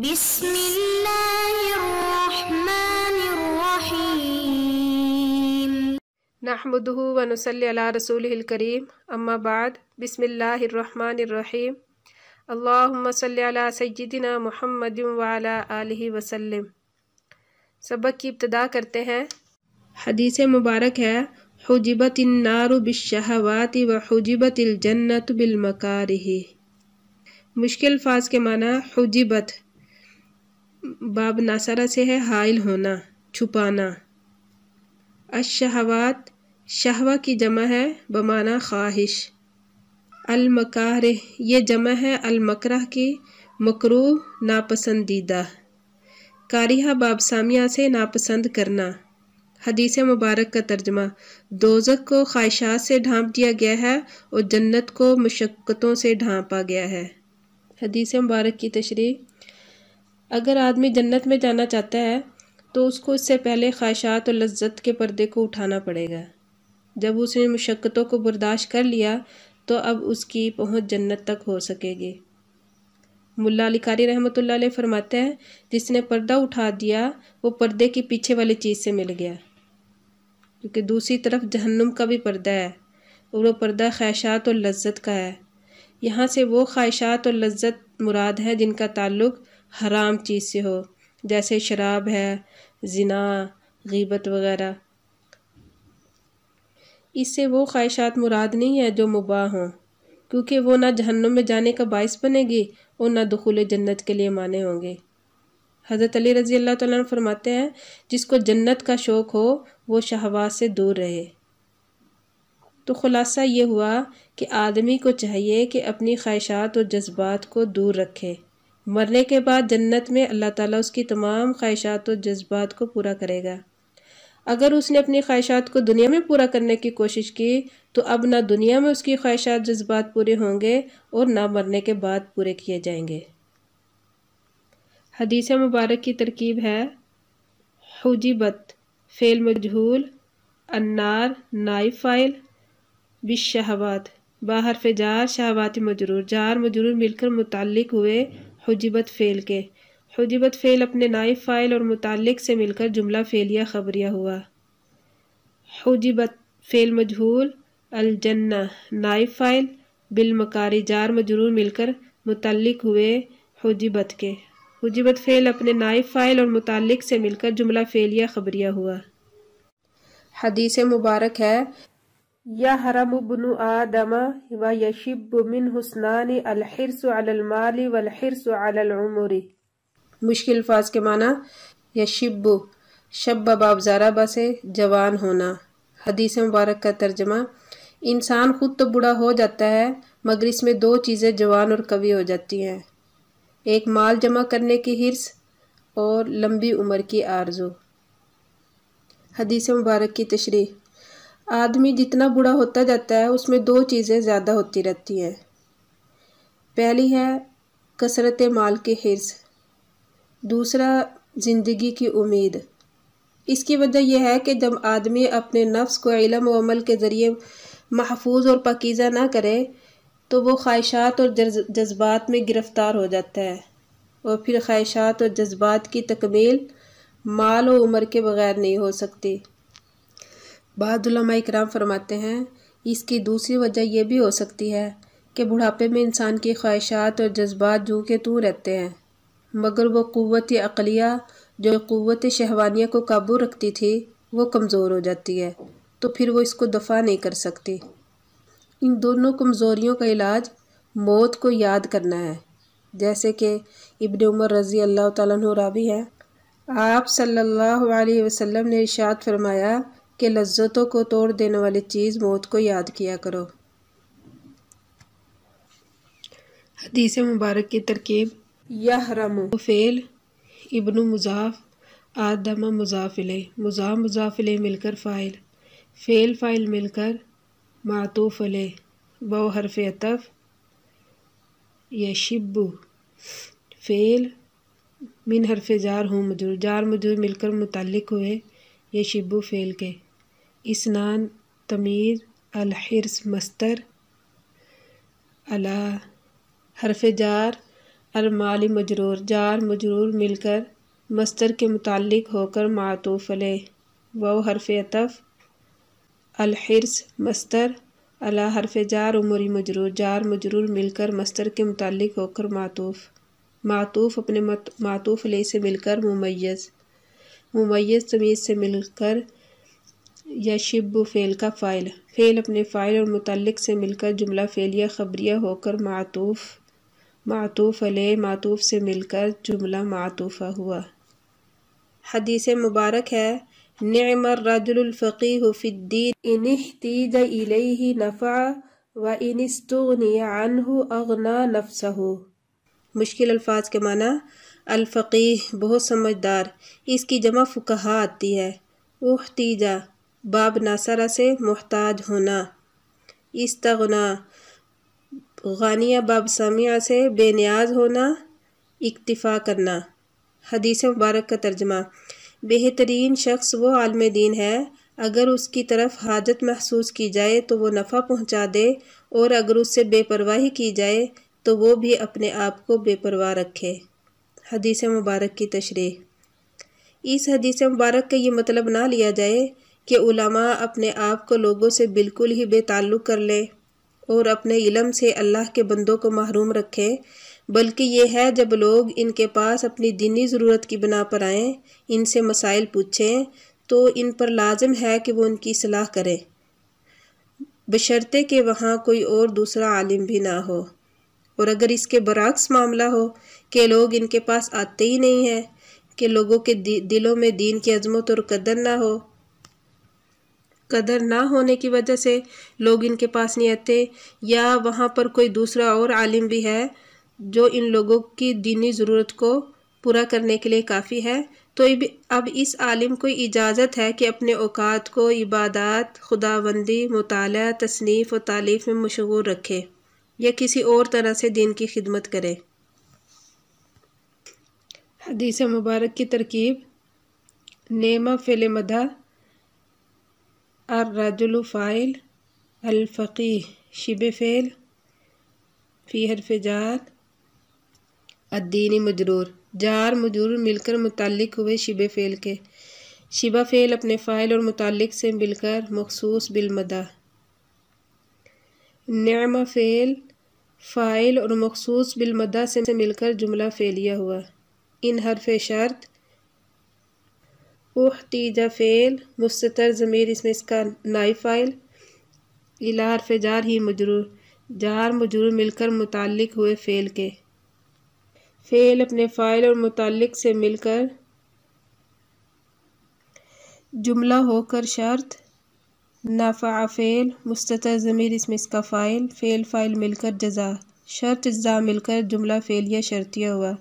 بسم الله الرحمن الرحيم نحمده ونصلي على رسوله الكريم أما بعد بسم الله الرحمن الرحيم اللهم صل على سيدنا محمد وعلى آله वसल्लम सबक की इब्तदा करते हैं हदीस मुबारक है हजबत नार बिशहवात व हजबत जन्नत बिलमकारह मुश्किल फाज के माना हजबत बाब नासारा से है हाइल होना छुपाना अशहवात शहवा की जमा है बमाना ख्वाहिश अलमकार ये जमा है अलमकरह की मकरू नापसंदीदा कारिहा सामिया से नापसंद करना हदीस मुबारक का तर्जमा दोजक को ख्वाहिशात से ढांप दिया गया है और जन्नत को मशक्क़तों से ढांपा गया है हदीस मुबारक की तशरी अगर आदमी जन्नत में जाना चाहता है तो उसको इससे पहले ख्वाहिशात और लज्जत के पर्दे को उठाना पड़ेगा जब उसने मुशक्क़तों को बर्दाश्त कर लिया तो अब उसकी पहुंच जन्नत तक हो सकेगी मुल्ला अलीकारी रहमतुल्लाह ला फरमाते हैं जिसने पर्दा उठा दिया वो पर्दे के पीछे वाली चीज़ से मिल गया क्योंकि दूसरी तरफ जहन्नुम का भी पर्दा है और वो पर्दा ख्वाहिशात और लज्जत का है यहाँ से वो ख्वाहिशात और लज्जत मुराद है जिनका ताल्लुक़ हराम चीज़ से हो जैसे शराब है जना गीबत वगैरह इससे वो ख्वाहिशात मुराद नहीं है जो मुबा हों क्योंकि वो ना जहन्नुम में जाने का बायस बनेगी और ना दखुल जन्नत के लिए माने होंगे हज़रत अली रज़ी अल्लाह तैन फरमाते हैं जिसको जन्नत का शौक़ हो वो शहबाज से दूर रहे तो ख़ुलासा ये हुआ कि आदमी को चाहिए कि अपनी ख्वाहिशात और जज्बात को दूर रखे मरने के बाद जन्नत में अल्लाह ताला उसकी तमाम ख्वाहिशात और जज्बात को पूरा करेगा अगर उसने अपनी ख्वाहिशात को दुनिया में पूरा करने की कोशिश की तो अब ना दुनिया में उसकी ख्वाहिशात जज्बात पूरे होंगे और ना मरने के बाद पूरे किए जाएंगे हदीस मुबारक की तरकीब है हुजीबत फ़ेल मजहूल अन्नार नाइफ फाइल बिश बाहर फ़िजार जार शहवात मजरूर जार मजरूर मिलकर मुतल हुए हजिबत फ़ेल के हजिबत फ़ेल अपने नाइब फ़ाइल और मुतल से मिलकर जुमला फ़ेलिया खबरिया हुआ हजिबत फ़ेल मजहूल अलजन्ना नाइब फ़ाइल बिलमकारी जार मजरूर मिलकर मुतल हुए हजिबत के हजिबत फ़ेल अपने नाइब फ़ाइल और मुतल से मिलकर जुमला फ़ेलिया खबरिया हुआ हदीस मुबारक है यहरम बन आदम व यशिब मिन हुसनान अलहरस अलमाल मुश्किल फाज के माना यशिब शब बाबजाराबा से जवान होना हदीस मुबारक का तर्जमा इंसान खुद तो बूढ़ा हो जाता है मगर इसमें दो चीज़ें जवान और कवि हो जाती हैं एक माल जमा करने की हिरस और लंबी उम्र की आरजू हदीस मुबारक की तशरी आदमी जितना बुरा होता जाता है उसमें दो चीज़ें ज़्यादा होती रहती हैं पहली है कसरत माल के हिर्स दूसरा ज़िंदगी की उम्मीद इसकी वजह यह है कि जब आदमी अपने नफ्स को इलम वमल अमल के ज़रिए महफूज और पकीज़ा ना करे तो वो ख्वाहिशात और जज्बात में गिरफ़्तार हो जाता है और फिर ख्वाहिशात और जज्बात की तकमील माल और उम्र के बगैर नहीं हो सकती बहादुल्ला इक्राम फरमाते हैं इसकी दूसरी वजह यह भी हो सकती है कि बुढ़ापे में इंसान की ख्वाहिशात और जज्बात जू के तू रहते हैं मगर वह क़वत अकलिया जो क़वत शहवानिया को काबू रखती थी वो कमज़ोर हो जाती है तो फिर वो इसको दफ़ा नहीं कर सकती इन दोनों कमज़ोरियों का इलाज मौत को याद करना है जैसे कि इबन उमर रज़ी अल्लाह तु रावी है आप सल्लल्लाहु अलैहि वसल्लम ने इशात फरमाया कि लज्जतों को तोड़ देने वाली चीज़ मौत को याद किया करो हदीस मुबारक की तरकीब यह रमो फ़ेल इबन मुजाफ आदम मुजाफिले मुजा मुजाफिले मिलकर फ़ाइल फ़ेल फ़ाइल मिलकर मातूफ़ले व हरफ अतफ़ यशिब फ़ेल मिन हरफ जार हूँ मजूर जार मजूर मिलकर मुतलक हुए यशिब फ़ेल के इसनान तमीर अलहर्स मस्तर अला हरफ जार अलमाली मजरूर जार मजरूर मिलकर मस्तर के मुतालिक होकर मातूफले अले व हरफ अतफ़ अलहर्स मस्तर अला हरफ जार उमरी मजरूर जार मजरूर मिलकर मस्तर के मुतालिक होकर मातूफ़ मातूफ़ अपने मातूफ़ ले से मिलकर मुमैज़ मुमैज़ तमीज़ से मिलकर या शिब फ़ेल का फ़ाइल फ़ेल अपने फ़ाइल और मुतलक से मिलकर जुमला फ़ेलिया खबरिया होकर मातूफ़ मातूफ़ अले मातूफ़ से मिलकर जुमला मातूफ़ा हुआ हदीस मुबारक है नमर रजुलफ़ी फ़िद्दीन इले ही नफ़ा व इनस्तनियान अगना नफ्सा मुश्किल अल्फाज के माना अलफ़ी बहुत समझदार इसकी जमा फ़ुकहा आती है उह तीजा बाब नासरा से मोहताज होना इस इस्तगना गानिया बाब सामिया से बेनियाज होना इक्तफ़ा करना हदीस मुबारक का तर्जमा बेहतरीन शख्स वो आलम दीन है अगर उसकी तरफ हाजत महसूस की जाए तो वो नफ़ा पहुँचा दे और अगर उससे बेपरवाही की जाए तो वो भी अपने आप को बेपरवाह रखे हदीस मुबारक की तशरी इस हदीस मुबारक का ये मतलब ना लिया जाए कि उलमा अपने आप को लोगों से बिल्कुल ही बेताल्लुक़ कर लें और अपने इलम से अल्लाह के बंदों को महरूम रखें बल्कि ये है जब लोग इनके पास अपनी दीनी ज़रूरत की बना पर आएँ इनसे मसाइल पूछें तो इन पर लाजम है कि वो उनकी सलाह करें बशर्ते कि वहाँ कोई और दूसरा आलिम भी ना हो और अगर इसके बरक्स मामला हो कि लोग इनके पास आते ही नहीं हैं कि लोगों के दिलों में दीन की अजमत और कदर ना हो कदर ना होने की वजह से लोग इनके पास नहीं आते या वहाँ पर कोई दूसरा और आलिम भी है जो इन लोगों की दीनी ज़रूरत को पूरा करने के लिए काफ़ी है तो अब इस आलिम को इजाज़त है कि अपने औकात को इबादत खुदाबंदी मताल तसनीफ़ और तालीफ़ में मशहूर रखे या किसी और तरह से दिन की खिदमत करे हदीस मुबारक की तरकीब नेमा फ़िल मदा अर्रजुल फ़ाइल अलफ़ी शिब फ़ेल फ़ी हरफ जार मजरूर जार मजरूर मिलकर मुतलक हुए शिब फ़ेल के शिबा फ़ेल अपने फ़ाइल और मुतलक से मिलकर मखसूस बिलमदा नम फ़ेल फ़ाइल और मखसूस बिलमदा से मिलकर जुमला फ़ेलिया हुआ इन हरफ शर्त उहती जफ़ेल मुस्तर ज़मीर इसमें इसका नाई फ़ाइल इला जार ही मजरूर जार मजरूर मिलकर मुतलक हुए फ़ेल के फ़ेल अपने फ़ाइल और मुतलक से मिलकर जुमला होकर शर्त नाफ़ा फ़ेल मुस्तर ज़मीर इसमें इसका फ़ाइल फ़ेल फ़ाइल मिलकर जजा शर्त जजा मिलकर जुमला फ़ेल या शर्तिया हुआ